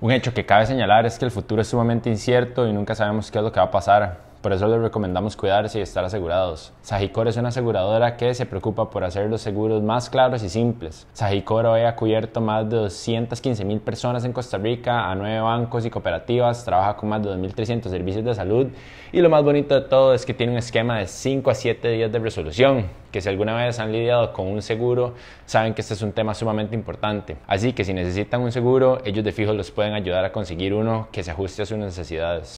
Un hecho que cabe señalar es que el futuro es sumamente incierto y nunca sabemos qué es lo que va a pasar. Por eso les recomendamos cuidarse y estar asegurados. Sagicor es una aseguradora que se preocupa por hacer los seguros más claros y simples. Sagicor hoy ha cubierto más de 215 mil personas en Costa Rica, a nueve bancos y cooperativas, trabaja con más de 2.300 servicios de salud y lo más bonito de todo es que tiene un esquema de 5 a 7 días de resolución, que si alguna vez han lidiado con un seguro, saben que este es un tema sumamente importante. Así que si necesitan un seguro, ellos de fijo los pueden ayudar a conseguir uno que se ajuste a sus necesidades.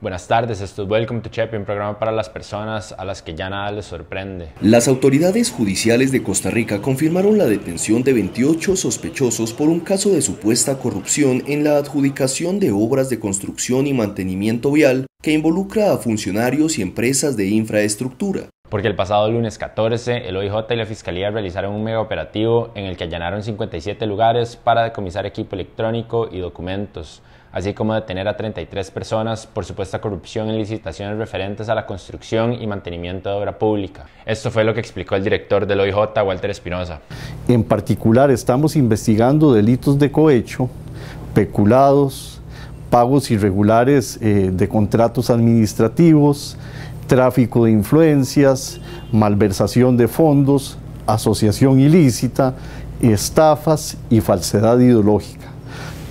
Buenas tardes, esto es Welcome to Chepe, un programa para las personas a las que ya nada les sorprende. Las autoridades judiciales de Costa Rica confirmaron la detención de 28 sospechosos por un caso de supuesta corrupción en la adjudicación de obras de construcción y mantenimiento vial que involucra a funcionarios y empresas de infraestructura. Porque el pasado lunes 14, el OIJ y la Fiscalía realizaron un mega operativo en el que allanaron 57 lugares para decomisar equipo electrónico y documentos así como detener a 33 personas por supuesta corrupción en licitaciones referentes a la construcción y mantenimiento de obra pública. Esto fue lo que explicó el director del OIJ, Walter Espinosa. En particular, estamos investigando delitos de cohecho, peculados, pagos irregulares eh, de contratos administrativos, tráfico de influencias, malversación de fondos, asociación ilícita, estafas y falsedad ideológica.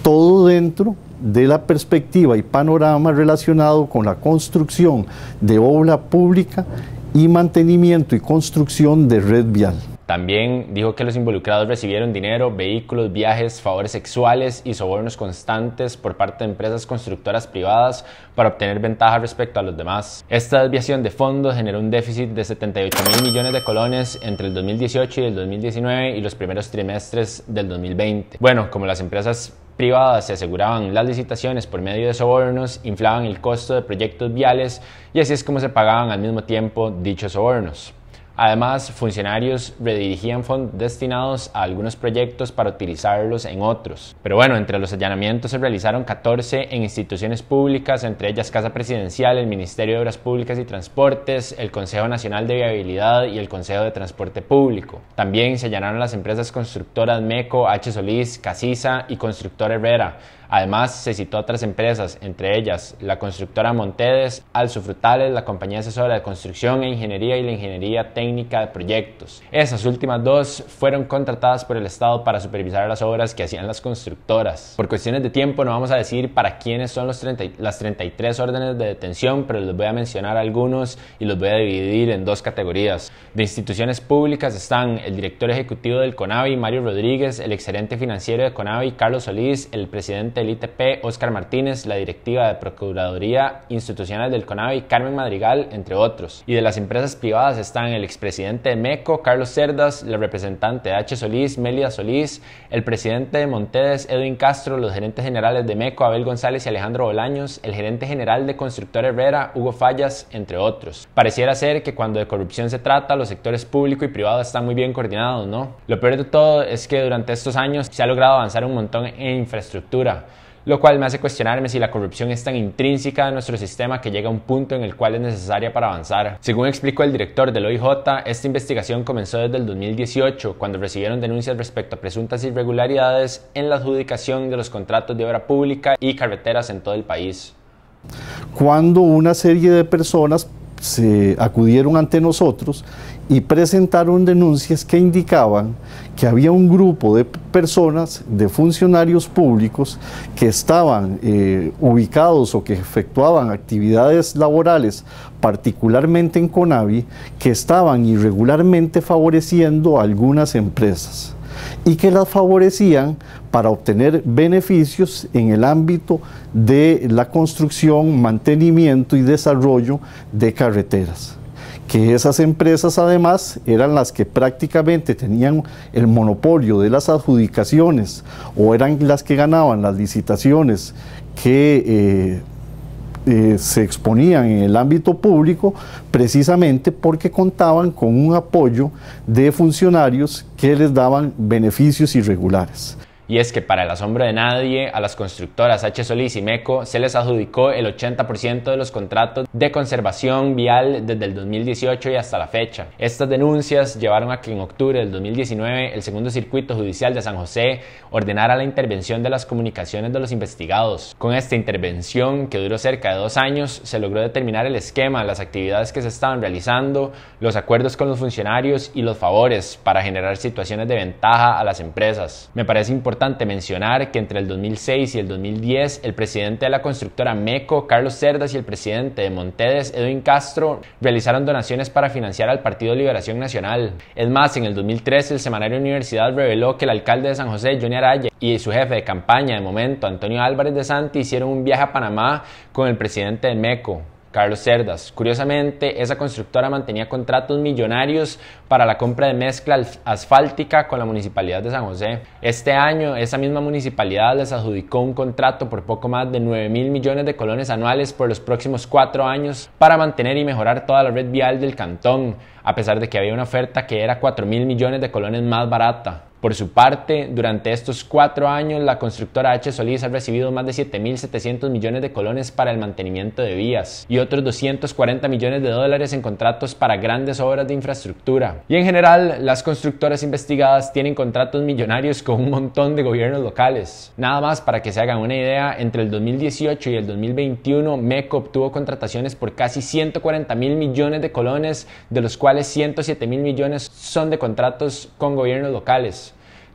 Todo dentro de la perspectiva y panorama relacionado con la construcción de obra pública y mantenimiento y construcción de red vial. También dijo que los involucrados recibieron dinero, vehículos, viajes, favores sexuales y sobornos constantes por parte de empresas constructoras privadas para obtener ventajas respecto a los demás. Esta desviación de fondos generó un déficit de 78 mil millones de colones entre el 2018 y el 2019 y los primeros trimestres del 2020. Bueno, como las empresas privadas se aseguraban las licitaciones por medio de sobornos, inflaban el costo de proyectos viales y así es como se pagaban al mismo tiempo dichos sobornos. Además, funcionarios redirigían fondos destinados a algunos proyectos para utilizarlos en otros. Pero bueno, entre los allanamientos se realizaron 14 en instituciones públicas, entre ellas Casa Presidencial, el Ministerio de Obras Públicas y Transportes, el Consejo Nacional de Viabilidad y el Consejo de Transporte Público. También se allanaron las empresas constructoras MECO, H. Solís, Casisa y Constructora Herrera. Además, se citó otras empresas, entre ellas la constructora Montedes, Alsufrutales, la Compañía Asesora de Construcción e Ingeniería y la Ingeniería Técnica de proyectos. Esas últimas dos fueron contratadas por el Estado para supervisar las obras que hacían las constructoras. Por cuestiones de tiempo no vamos a decir para quiénes son los las 33 órdenes de detención, pero les voy a mencionar algunos y los voy a dividir en dos categorías. De instituciones públicas están el director ejecutivo del CONAVI, Mario Rodríguez, el excelente financiero de CONAVI, Carlos Solís, el presidente del ITP, Óscar Martínez, la directiva de Procuraduría Institucional del CONAVI, Carmen Madrigal, entre otros. Y de las empresas privadas están el presidente de MECO, Carlos Cerdas, la representante H. Solís, Melia Solís, el presidente de Montedes, Edwin Castro, los gerentes generales de MECO, Abel González y Alejandro Bolaños, el gerente general de Constructor Herrera, Hugo Fallas, entre otros. Pareciera ser que cuando de corrupción se trata, los sectores público y privado están muy bien coordinados, ¿no? Lo peor de todo es que durante estos años se ha logrado avanzar un montón en infraestructura lo cual me hace cuestionarme si la corrupción es tan intrínseca de nuestro sistema que llega a un punto en el cual es necesaria para avanzar. Según explicó el director del OIJ, esta investigación comenzó desde el 2018, cuando recibieron denuncias respecto a presuntas irregularidades en la adjudicación de los contratos de obra pública y carreteras en todo el país. Cuando una serie de personas se acudieron ante nosotros y presentaron denuncias que indicaban que había un grupo de personas, de funcionarios públicos, que estaban eh, ubicados o que efectuaban actividades laborales, particularmente en Conavi, que estaban irregularmente favoreciendo a algunas empresas y que las favorecían para obtener beneficios en el ámbito de la construcción, mantenimiento y desarrollo de carreteras que esas empresas además eran las que prácticamente tenían el monopolio de las adjudicaciones o eran las que ganaban las licitaciones que eh, eh, se exponían en el ámbito público precisamente porque contaban con un apoyo de funcionarios que les daban beneficios irregulares y es que para el asombro de nadie, a las constructoras H. Solís y MECO se les adjudicó el 80% de los contratos de conservación vial desde el 2018 y hasta la fecha. Estas denuncias llevaron a que en octubre del 2019 el segundo circuito judicial de San José ordenara la intervención de las comunicaciones de los investigados. Con esta intervención, que duró cerca de dos años, se logró determinar el esquema, las actividades que se estaban realizando, los acuerdos con los funcionarios y los favores para generar situaciones de ventaja a las empresas. Me parece importante importante mencionar que entre el 2006 y el 2010, el presidente de la constructora MECO, Carlos Cerdas, y el presidente de Montedes, Edwin Castro, realizaron donaciones para financiar al Partido Liberación Nacional. Es más, en el 2013, el semanario Universidad reveló que el alcalde de San José, Johnny Araya, y su jefe de campaña de momento, Antonio Álvarez de Santi, hicieron un viaje a Panamá con el presidente de MECO. Carlos Cerdas. Curiosamente, esa constructora mantenía contratos millonarios para la compra de mezcla asfáltica con la Municipalidad de San José. Este año, esa misma municipalidad les adjudicó un contrato por poco más de 9 mil millones de colones anuales por los próximos cuatro años para mantener y mejorar toda la red vial del cantón, a pesar de que había una oferta que era 4 mil millones de colones más barata. Por su parte, durante estos cuatro años, la constructora H. Solís ha recibido más de 7.700 millones de colones para el mantenimiento de vías y otros 240 millones de dólares en contratos para grandes obras de infraestructura. Y en general, las constructoras investigadas tienen contratos millonarios con un montón de gobiernos locales. Nada más para que se hagan una idea, entre el 2018 y el 2021, MECO obtuvo contrataciones por casi 140.000 millones de colones, de los cuales 107.000 millones son de contratos con gobiernos locales.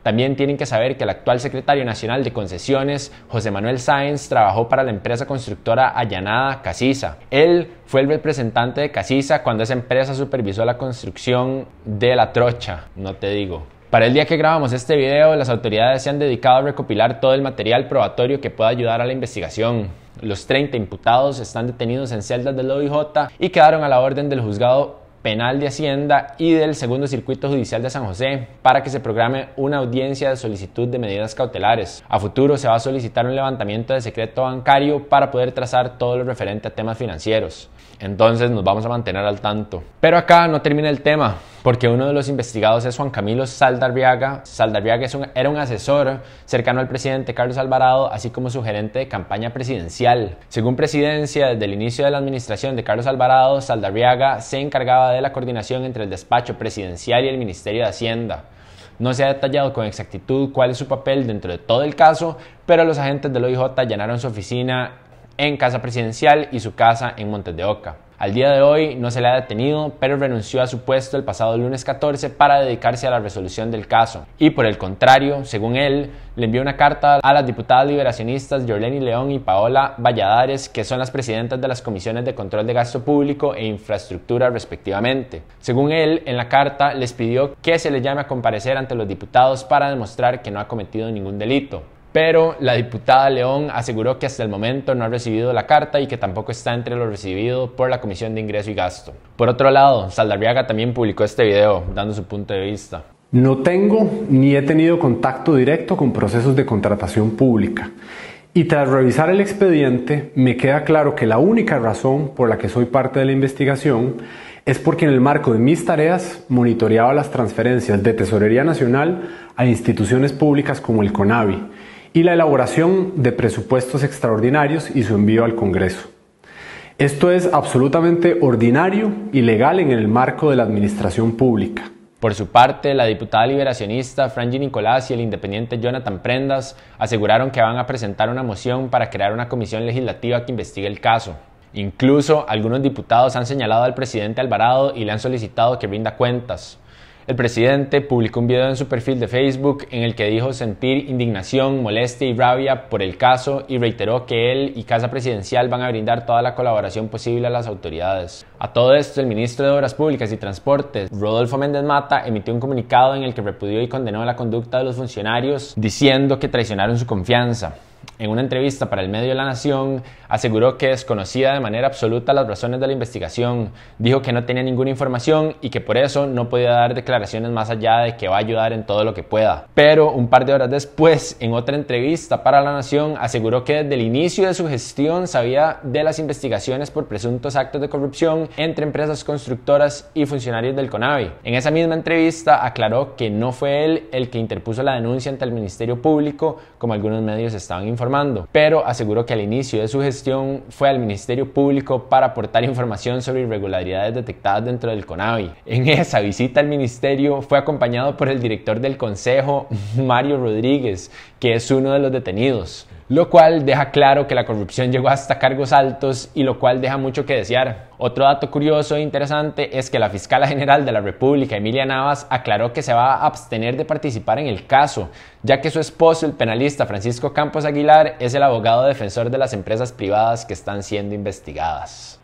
También tienen que saber que el actual secretario nacional de concesiones, José Manuel Sáenz, trabajó para la empresa constructora allanada Casisa. Él fue el representante de Casisa cuando esa empresa supervisó la construcción de la trocha, no te digo. Para el día que grabamos este video, las autoridades se han dedicado a recopilar todo el material probatorio que pueda ayudar a la investigación. Los 30 imputados están detenidos en celdas del OIJ y quedaron a la orden del juzgado Penal de Hacienda y del Segundo Circuito Judicial de San José para que se programe una audiencia de solicitud de medidas cautelares. A futuro se va a solicitar un levantamiento de secreto bancario para poder trazar todo lo referente a temas financieros. Entonces nos vamos a mantener al tanto. Pero acá no termina el tema porque uno de los investigados es Juan Camilo Saldarriaga. Saldarriaga un, era un asesor cercano al presidente Carlos Alvarado, así como su gerente de campaña presidencial. Según presidencia, desde el inicio de la administración de Carlos Alvarado, Saldarriaga se encargaba de la coordinación entre el despacho presidencial y el Ministerio de Hacienda. No se ha detallado con exactitud cuál es su papel dentro de todo el caso, pero los agentes del OIJ llenaron su oficina en Casa Presidencial y su casa en Montes de Oca. Al día de hoy no se le ha detenido, pero renunció a su puesto el pasado lunes 14 para dedicarse a la resolución del caso. Y por el contrario, según él, le envió una carta a las diputadas liberacionistas Jorleni León y Paola Valladares, que son las presidentas de las comisiones de control de gasto público e infraestructura respectivamente. Según él, en la carta les pidió que se le llame a comparecer ante los diputados para demostrar que no ha cometido ningún delito pero la diputada León aseguró que hasta el momento no ha recibido la carta y que tampoco está entre lo recibido por la Comisión de Ingreso y Gasto. Por otro lado, Saldarriaga también publicó este video dando su punto de vista. No tengo ni he tenido contacto directo con procesos de contratación pública. Y tras revisar el expediente, me queda claro que la única razón por la que soy parte de la investigación es porque en el marco de mis tareas monitoreaba las transferencias de Tesorería Nacional a instituciones públicas como el CONAVI, y la elaboración de presupuestos extraordinarios y su envío al Congreso. Esto es absolutamente ordinario y legal en el marco de la administración pública. Por su parte, la diputada liberacionista Franji Nicolás y el independiente Jonathan Prendas aseguraron que van a presentar una moción para crear una comisión legislativa que investigue el caso. Incluso algunos diputados han señalado al presidente Alvarado y le han solicitado que rinda cuentas. El presidente publicó un video en su perfil de Facebook en el que dijo sentir indignación, molestia y rabia por el caso y reiteró que él y Casa Presidencial van a brindar toda la colaboración posible a las autoridades. A todo esto, el ministro de Obras Públicas y Transportes, Rodolfo Méndez Mata, emitió un comunicado en el que repudió y condenó la conducta de los funcionarios, diciendo que traicionaron su confianza en una entrevista para el medio La Nación, aseguró que desconocía de manera absoluta las razones de la investigación, dijo que no tenía ninguna información y que por eso no podía dar declaraciones más allá de que va a ayudar en todo lo que pueda. Pero un par de horas después, en otra entrevista para La Nación, aseguró que desde el inicio de su gestión sabía de las investigaciones por presuntos actos de corrupción entre empresas constructoras y funcionarios del CONAVI. En esa misma entrevista aclaró que no fue él el que interpuso la denuncia ante el Ministerio Público, como algunos medios estaban informando, pero aseguró que al inicio de su gestión fue al Ministerio Público para aportar información sobre irregularidades detectadas dentro del CONAVI. En esa visita al ministerio fue acompañado por el director del Consejo, Mario Rodríguez, que es uno de los detenidos lo cual deja claro que la corrupción llegó hasta cargos altos y lo cual deja mucho que desear. Otro dato curioso e interesante es que la fiscal general de la República, Emilia Navas, aclaró que se va a abstener de participar en el caso, ya que su esposo, el penalista Francisco Campos Aguilar, es el abogado defensor de las empresas privadas que están siendo investigadas.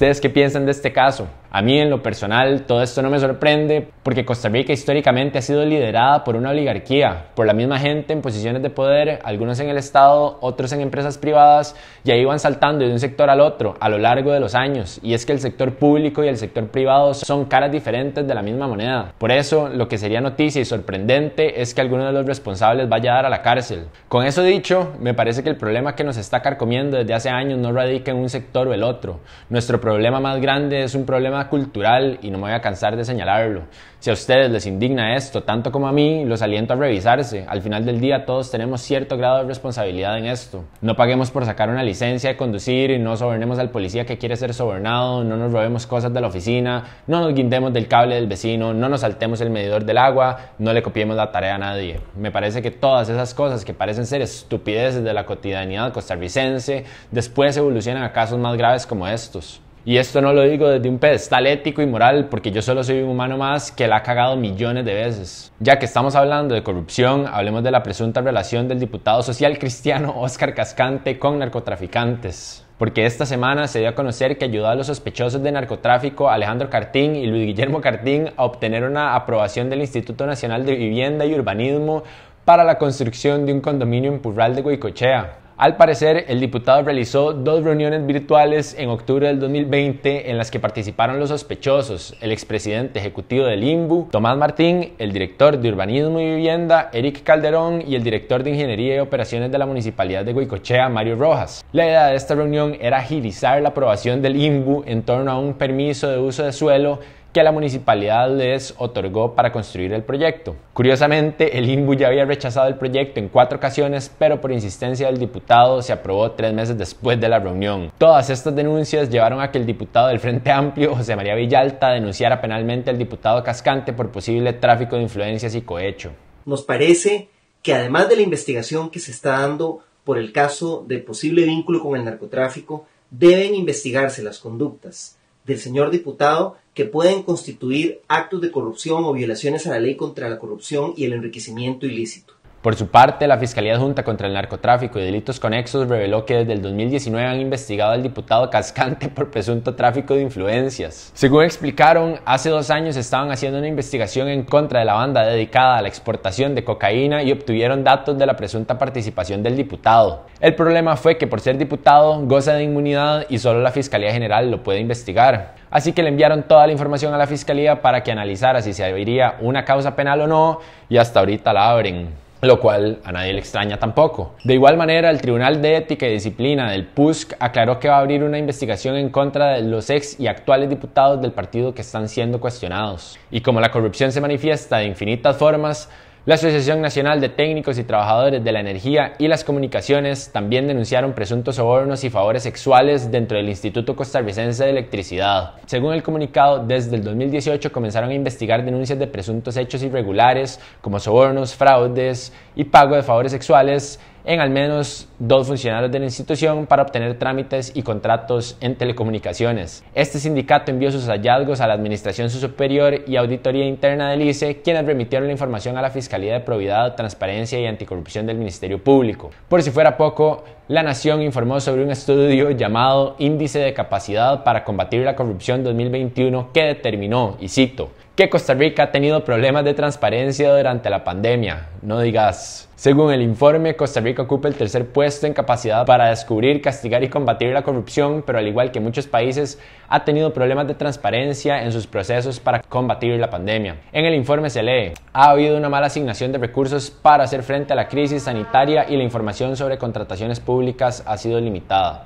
¿Ustedes qué piensan de este caso? A mí en lo personal todo esto no me sorprende porque Costa Rica históricamente ha sido liderada por una oligarquía, por la misma gente en posiciones de poder, algunos en el Estado, otros en empresas privadas, y ahí van saltando de un sector al otro a lo largo de los años. Y es que el sector público y el sector privado son caras diferentes de la misma moneda. Por eso lo que sería noticia y sorprendente es que alguno de los responsables vaya a dar a la cárcel. Con eso dicho, me parece que el problema que nos está carcomiendo desde hace años no radica en un sector o el otro. Nuestro problema más grande es un problema cultural y no me voy a cansar de señalarlo. Si a ustedes les indigna esto, tanto como a mí, los aliento a revisarse. Al final del día todos tenemos cierto grado de responsabilidad en esto. No paguemos por sacar una licencia de conducir, y no sobornemos al policía que quiere ser sobornado, no nos robemos cosas de la oficina, no nos guindemos del cable del vecino, no nos saltemos el medidor del agua, no le copiemos la tarea a nadie. Me parece que todas esas cosas que parecen ser estupideces de la cotidianidad costarricense, después evolucionan a casos más graves como estos. Y esto no lo digo desde un pedestal ético y moral, porque yo solo soy un humano más que la ha cagado millones de veces. Ya que estamos hablando de corrupción, hablemos de la presunta relación del diputado social cristiano Óscar Cascante con narcotraficantes. Porque esta semana se dio a conocer que ayudó a los sospechosos de narcotráfico Alejandro Cartín y Luis Guillermo Cartín a obtener una aprobación del Instituto Nacional de Vivienda y Urbanismo para la construcción de un condominio en Purral de Huicochea. Al parecer, el diputado realizó dos reuniones virtuales en octubre del 2020 en las que participaron los sospechosos, el expresidente ejecutivo del INBU, Tomás Martín, el director de Urbanismo y Vivienda, Eric Calderón, y el director de Ingeniería y Operaciones de la Municipalidad de Huicochea, Mario Rojas. La idea de esta reunión era agilizar la aprobación del INBU en torno a un permiso de uso de suelo que la municipalidad les otorgó para construir el proyecto. Curiosamente, el INBU ya había rechazado el proyecto en cuatro ocasiones, pero por insistencia del diputado se aprobó tres meses después de la reunión. Todas estas denuncias llevaron a que el diputado del Frente Amplio, José María Villalta, denunciara penalmente al diputado Cascante por posible tráfico de influencias y cohecho. Nos parece que además de la investigación que se está dando por el caso de posible vínculo con el narcotráfico, deben investigarse las conductas del señor diputado que pueden constituir actos de corrupción o violaciones a la ley contra la corrupción y el enriquecimiento ilícito. Por su parte, la Fiscalía junta contra el Narcotráfico y Delitos Conexos reveló que desde el 2019 han investigado al diputado Cascante por presunto tráfico de influencias. Según explicaron, hace dos años estaban haciendo una investigación en contra de la banda dedicada a la exportación de cocaína y obtuvieron datos de la presunta participación del diputado. El problema fue que por ser diputado goza de inmunidad y solo la Fiscalía General lo puede investigar. Así que le enviaron toda la información a la Fiscalía para que analizara si se abriría una causa penal o no y hasta ahorita la abren lo cual a nadie le extraña tampoco. De igual manera, el Tribunal de Ética y Disciplina del PUSC aclaró que va a abrir una investigación en contra de los ex y actuales diputados del partido que están siendo cuestionados. Y como la corrupción se manifiesta de infinitas formas, la Asociación Nacional de Técnicos y Trabajadores de la Energía y las Comunicaciones también denunciaron presuntos sobornos y favores sexuales dentro del Instituto Costarricense de Electricidad. Según el comunicado, desde el 2018 comenzaron a investigar denuncias de presuntos hechos irregulares como sobornos, fraudes y pago de favores sexuales en al menos dos funcionarios de la institución para obtener trámites y contratos en telecomunicaciones. Este sindicato envió sus hallazgos a la Administración Superior y Auditoría Interna del ICE, quienes remitieron la información a la Fiscalía de Probidad, Transparencia y Anticorrupción del Ministerio Público. Por si fuera poco, la Nación informó sobre un estudio llamado Índice de Capacidad para Combatir la Corrupción 2021 que determinó, y cito, que Costa Rica ha tenido problemas de transparencia durante la pandemia, no digas. Según el informe, Costa Rica ocupa el tercer puesto en capacidad para descubrir, castigar y combatir la corrupción, pero al igual que muchos países, ha tenido problemas de transparencia en sus procesos para combatir la pandemia. En el informe se lee, ha habido una mala asignación de recursos para hacer frente a la crisis sanitaria y la información sobre contrataciones públicas ha sido limitada.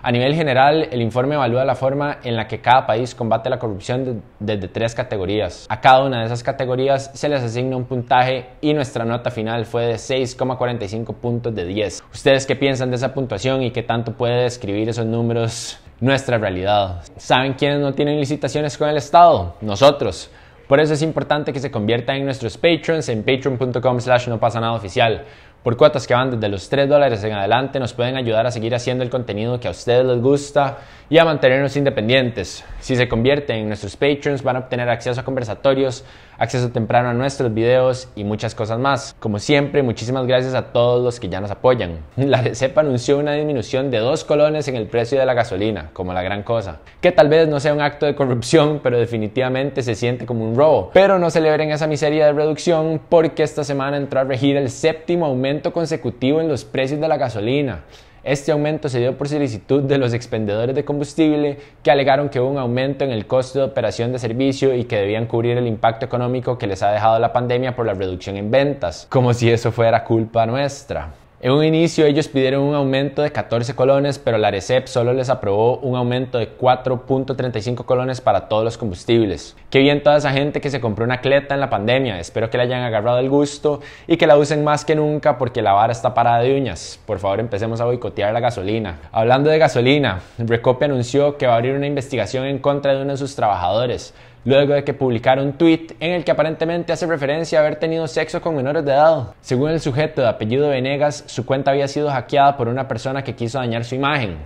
A nivel general, el informe evalúa la forma en la que cada país combate la corrupción desde tres categorías. A cada una de esas categorías se les asigna un puntaje y nuestra nota final fue de 6,45 puntos de 10. ¿Ustedes qué piensan de esa puntuación y qué tanto puede describir esos números nuestra realidad? ¿Saben quiénes no tienen licitaciones con el Estado? Nosotros. Por eso es importante que se conviertan en nuestros patrons en patreon.com slash no pasa nada oficial por cuotas que van desde los 3 dólares en adelante nos pueden ayudar a seguir haciendo el contenido que a ustedes les gusta y a mantenernos independientes. Si se convierten en nuestros patrons van a obtener acceso a conversatorios, acceso temprano a nuestros videos y muchas cosas más. Como siempre, muchísimas gracias a todos los que ya nos apoyan. La CEPA anunció una disminución de 2 colones en el precio de la gasolina, como la gran cosa, que tal vez no sea un acto de corrupción, pero definitivamente se siente como un robo. Pero no celebren esa miseria de reducción porque esta semana entró a regir el séptimo aumento consecutivo en los precios de la gasolina. Este aumento se dio por solicitud de los expendedores de combustible que alegaron que hubo un aumento en el costo de operación de servicio y que debían cubrir el impacto económico que les ha dejado la pandemia por la reducción en ventas, como si eso fuera culpa nuestra. En un inicio ellos pidieron un aumento de 14 colones, pero la ARECEP solo les aprobó un aumento de 4.35 colones para todos los combustibles. Qué bien toda esa gente que se compró una cleta en la pandemia, espero que la hayan agarrado el gusto y que la usen más que nunca porque la vara está parada de uñas. Por favor empecemos a boicotear la gasolina. Hablando de gasolina, Recope anunció que va a abrir una investigación en contra de uno de sus trabajadores luego de que publicara un tweet en el que aparentemente hace referencia a haber tenido sexo con menores de edad. Según el sujeto de apellido Venegas, su cuenta había sido hackeada por una persona que quiso dañar su imagen.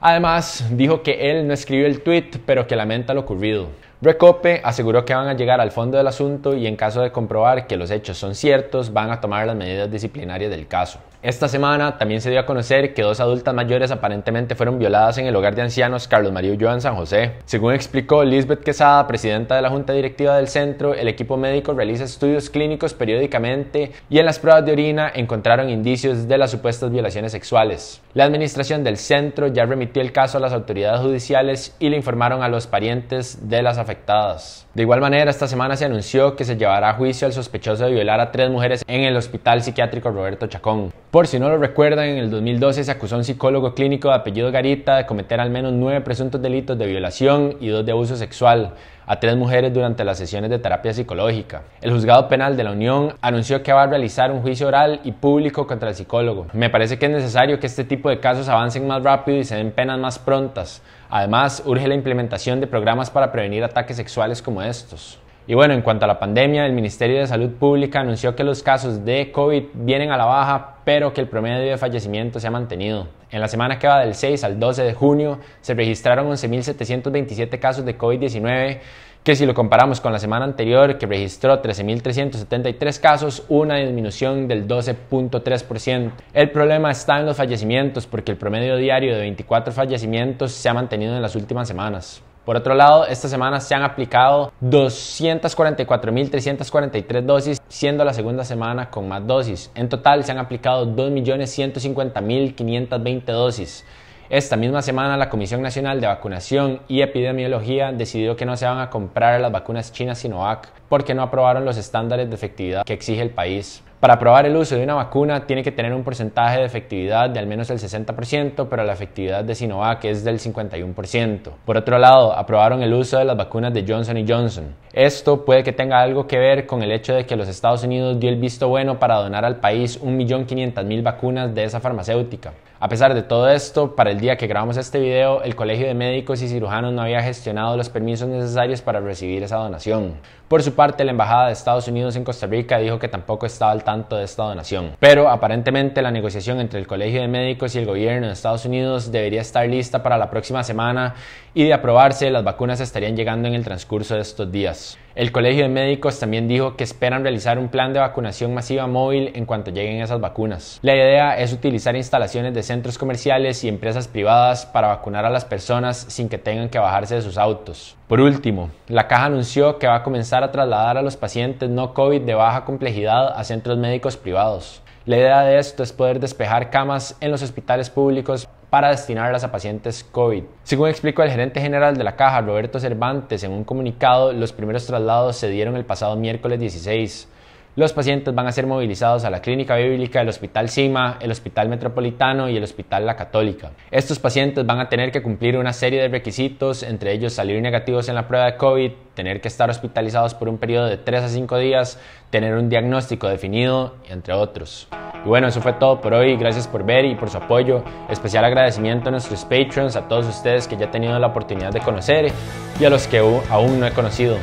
Además, dijo que él no escribió el tweet, pero que lamenta lo ocurrido. Recope aseguró que van a llegar al fondo del asunto y en caso de comprobar que los hechos son ciertos, van a tomar las medidas disciplinarias del caso. Esta semana también se dio a conocer que dos adultas mayores aparentemente fueron violadas en el hogar de ancianos Carlos María y Joan San José. Según explicó Lisbeth Quesada, presidenta de la Junta Directiva del centro, el equipo médico realiza estudios clínicos periódicamente y en las pruebas de orina encontraron indicios de las supuestas violaciones sexuales. La administración del centro ya remitió el caso a las autoridades judiciales y le informaron a los parientes de las afectadas. De igual manera, esta semana se anunció que se llevará a juicio al sospechoso de violar a tres mujeres en el Hospital Psiquiátrico Roberto Chacón. Por si no lo recuerdan, en el 2012 se acusó a un psicólogo clínico de apellido Garita de cometer al menos nueve presuntos delitos de violación y dos de abuso sexual a tres mujeres durante las sesiones de terapia psicológica. El juzgado penal de la Unión anunció que va a realizar un juicio oral y público contra el psicólogo. Me parece que es necesario que este tipo de casos avancen más rápido y se den penas más prontas. Además, urge la implementación de programas para prevenir ataques sexuales como estos. Y bueno, en cuanto a la pandemia, el Ministerio de Salud Pública anunció que los casos de COVID vienen a la baja, pero que el promedio de fallecimientos se ha mantenido. En la semana que va del 6 al 12 de junio se registraron 11.727 casos de COVID-19, que si lo comparamos con la semana anterior, que registró 13.373 casos, una disminución del 12.3%. El problema está en los fallecimientos, porque el promedio diario de 24 fallecimientos se ha mantenido en las últimas semanas. Por otro lado, esta semana se han aplicado 244.343 dosis, siendo la segunda semana con más dosis. En total se han aplicado 2.150.520 dosis. Esta misma semana la Comisión Nacional de Vacunación y Epidemiología decidió que no se van a comprar las vacunas chinas Sinovac porque no aprobaron los estándares de efectividad que exige el país. Para aprobar el uso de una vacuna tiene que tener un porcentaje de efectividad de al menos el 60%, pero la efectividad de Sinovac es del 51%. Por otro lado, aprobaron el uso de las vacunas de Johnson Johnson. Esto puede que tenga algo que ver con el hecho de que los Estados Unidos dio el visto bueno para donar al país 1.500.000 vacunas de esa farmacéutica. A pesar de todo esto, para el día que grabamos este video, el Colegio de Médicos y Cirujanos no había gestionado los permisos necesarios para recibir esa donación. Por su parte, la Embajada de Estados Unidos en Costa Rica dijo que tampoco estaba al tanto de esta donación. Pero aparentemente la negociación entre el Colegio de Médicos y el gobierno de Estados Unidos debería estar lista para la próxima semana y de aprobarse, las vacunas estarían llegando en el transcurso de estos días. El Colegio de Médicos también dijo que esperan realizar un plan de vacunación masiva móvil en cuanto lleguen esas vacunas. La idea es utilizar instalaciones de centros comerciales y empresas privadas para vacunar a las personas sin que tengan que bajarse de sus autos. Por último, la caja anunció que va a comenzar a trasladar a los pacientes no COVID de baja complejidad a centros médicos privados. La idea de esto es poder despejar camas en los hospitales públicos para destinarlas a pacientes COVID. Según explicó el gerente general de la caja, Roberto Cervantes, en un comunicado, los primeros traslados se dieron el pasado miércoles 16. Los pacientes van a ser movilizados a la Clínica Bíblica, el Hospital Cima, el Hospital Metropolitano y el Hospital La Católica. Estos pacientes van a tener que cumplir una serie de requisitos, entre ellos salir negativos en la prueba de COVID, tener que estar hospitalizados por un periodo de 3 a 5 días, tener un diagnóstico definido, entre otros. Y bueno, eso fue todo por hoy. Gracias por ver y por su apoyo. Especial agradecimiento a nuestros patrons, a todos ustedes que ya he tenido la oportunidad de conocer y a los que aún no he conocido.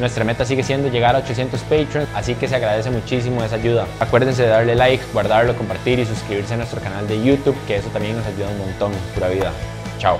Nuestra meta sigue siendo llegar a 800 patrons, así que se agradece muchísimo esa ayuda. Acuérdense de darle like, guardarlo, compartir y suscribirse a nuestro canal de YouTube, que eso también nos ayuda un montón. Pura vida. Chao.